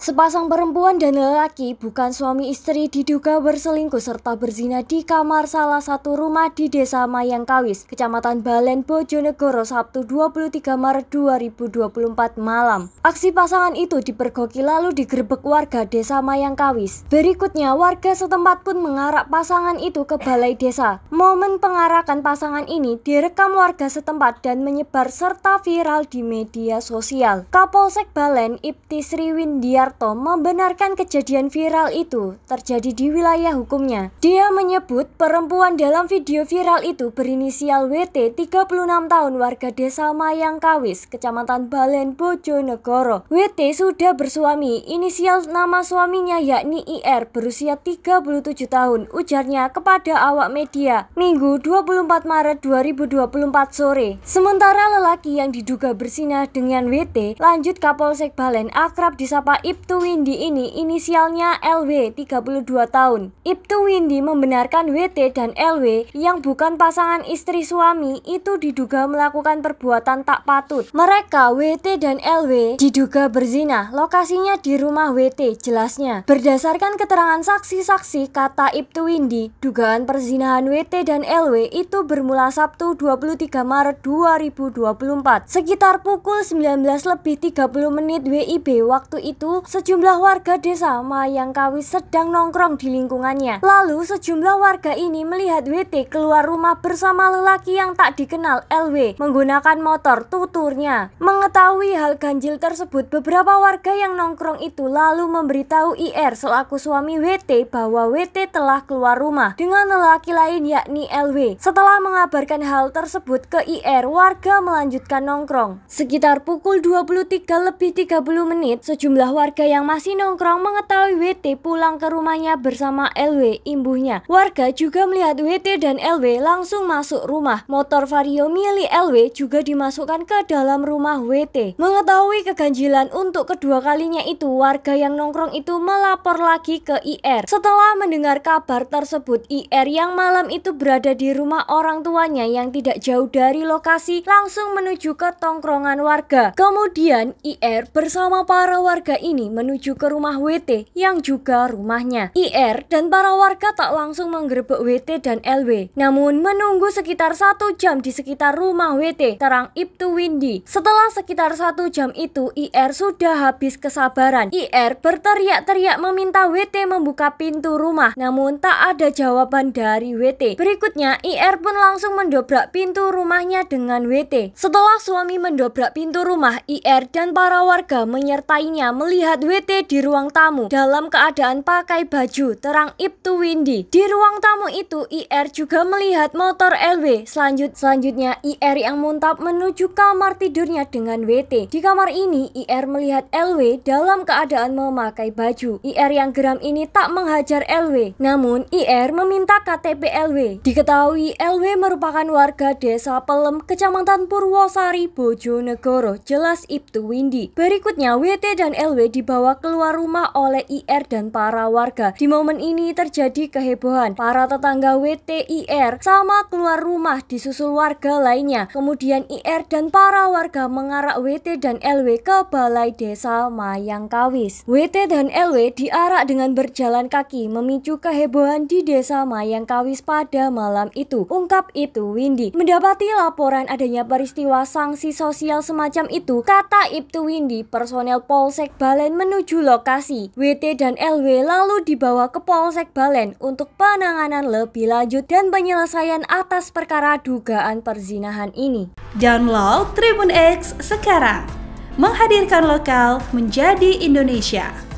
Sepasang perempuan dan lelaki, bukan suami istri, diduga berselingkuh serta berzina di kamar salah satu rumah di Desa Mayangkawis, Kecamatan Balen, Bojonegoro, Sabtu 23 Maret 2024 malam. Aksi pasangan itu dipergoki lalu digerebek warga Desa Mayangkawis. Berikutnya, warga setempat pun mengarak pasangan itu ke balai desa. Momen pengarakan pasangan ini direkam warga setempat dan menyebar serta viral di media sosial. Kapolsek Balen, Ibtisri Windiar Soeharto membenarkan kejadian viral itu terjadi di wilayah hukumnya. Dia menyebut perempuan dalam video viral itu berinisial WT 36 tahun warga desa Mayang Kawis, kecamatan Balen, Bojonegoro. WT sudah bersuami, inisial nama suaminya yakni IR berusia 37 tahun, ujarnya kepada awak media Minggu 24 Maret 2024 sore. Sementara lelaki yang diduga bersinar dengan WT lanjut Kapolsek Balen akrab disapa Ip Ibtu Windy ini inisialnya LW 32 tahun. Ibtu Windy membenarkan WT dan LW yang bukan pasangan istri suami itu diduga melakukan perbuatan tak patut. Mereka WT dan LW diduga berzina, lokasinya di rumah WT jelasnya. Berdasarkan keterangan saksi-saksi kata Ibtu Windy, dugaan perzinahan WT dan LW itu bermula Sabtu 23 Maret 2024 sekitar pukul 19 lebih 30 menit WIB waktu itu sejumlah warga desa Mayang Kawi sedang nongkrong di lingkungannya. Lalu sejumlah warga ini melihat WT keluar rumah bersama lelaki yang tak dikenal LW menggunakan motor tuturnya. Mengetahui hal ganjil tersebut, beberapa warga yang nongkrong itu lalu memberitahu IR selaku suami WT bahwa WT telah keluar rumah dengan lelaki lain yakni LW. Setelah mengabarkan hal tersebut ke IR, warga melanjutkan nongkrong. Sekitar pukul 23 lebih 30 menit, sejumlah warga Warga yang masih nongkrong mengetahui WT pulang ke rumahnya bersama LW imbuhnya. Warga juga melihat WT dan LW langsung masuk rumah. Motor Vario milik LW juga dimasukkan ke dalam rumah WT. Mengetahui keganjilan untuk kedua kalinya itu, warga yang nongkrong itu melapor lagi ke IR. Setelah mendengar kabar tersebut, IR yang malam itu berada di rumah orang tuanya yang tidak jauh dari lokasi langsung menuju ke tongkrongan warga. Kemudian IR bersama para warga ini menuju ke rumah WT yang juga rumahnya. IR dan para warga tak langsung menggerebek WT dan LW, namun menunggu sekitar satu jam di sekitar rumah WT, terang Ibtu Windy. Setelah sekitar satu jam itu, IR sudah habis kesabaran. IR berteriak-teriak meminta WT membuka pintu rumah, namun tak ada jawaban dari WT. Berikutnya, IR pun langsung mendobrak pintu rumahnya dengan WT. Setelah suami mendobrak pintu rumah, IR dan para warga menyertainya melihat WT di ruang tamu dalam keadaan pakai baju terang Ibtu Windy. Di ruang tamu itu IR juga melihat motor LW. Selanjut selanjutnya IR yang muntap menuju kamar tidurnya dengan WT. Di kamar ini IR melihat LW dalam keadaan memakai baju. IR yang geram ini tak menghajar LW. Namun IR meminta KTP LW. Diketahui LW merupakan warga desa Pelem, Kecamatan Purwosari, Bojonegoro, jelas Ibtu Windy. Berikutnya WT dan LW di dibawa keluar rumah oleh IR dan para warga. Di momen ini terjadi kehebohan. Para tetangga WTIR sama keluar rumah disusul warga lainnya. Kemudian IR dan para warga mengarak WT dan LW ke Balai Desa Mayangkawis. WT dan LW diarak dengan berjalan kaki memicu kehebohan di Desa Mayangkawis pada malam itu. Ungkap itu Windy. Mendapati laporan adanya peristiwa sanksi sosial semacam itu, kata Ibtu Windy, personel Polsek Balen menuju lokasi. WT dan LW lalu dibawa ke Polsek Balen untuk penanganan lebih lanjut dan penyelesaian atas perkara dugaan perzinahan ini. Download Tribun X sekarang, menghadirkan lokal menjadi Indonesia.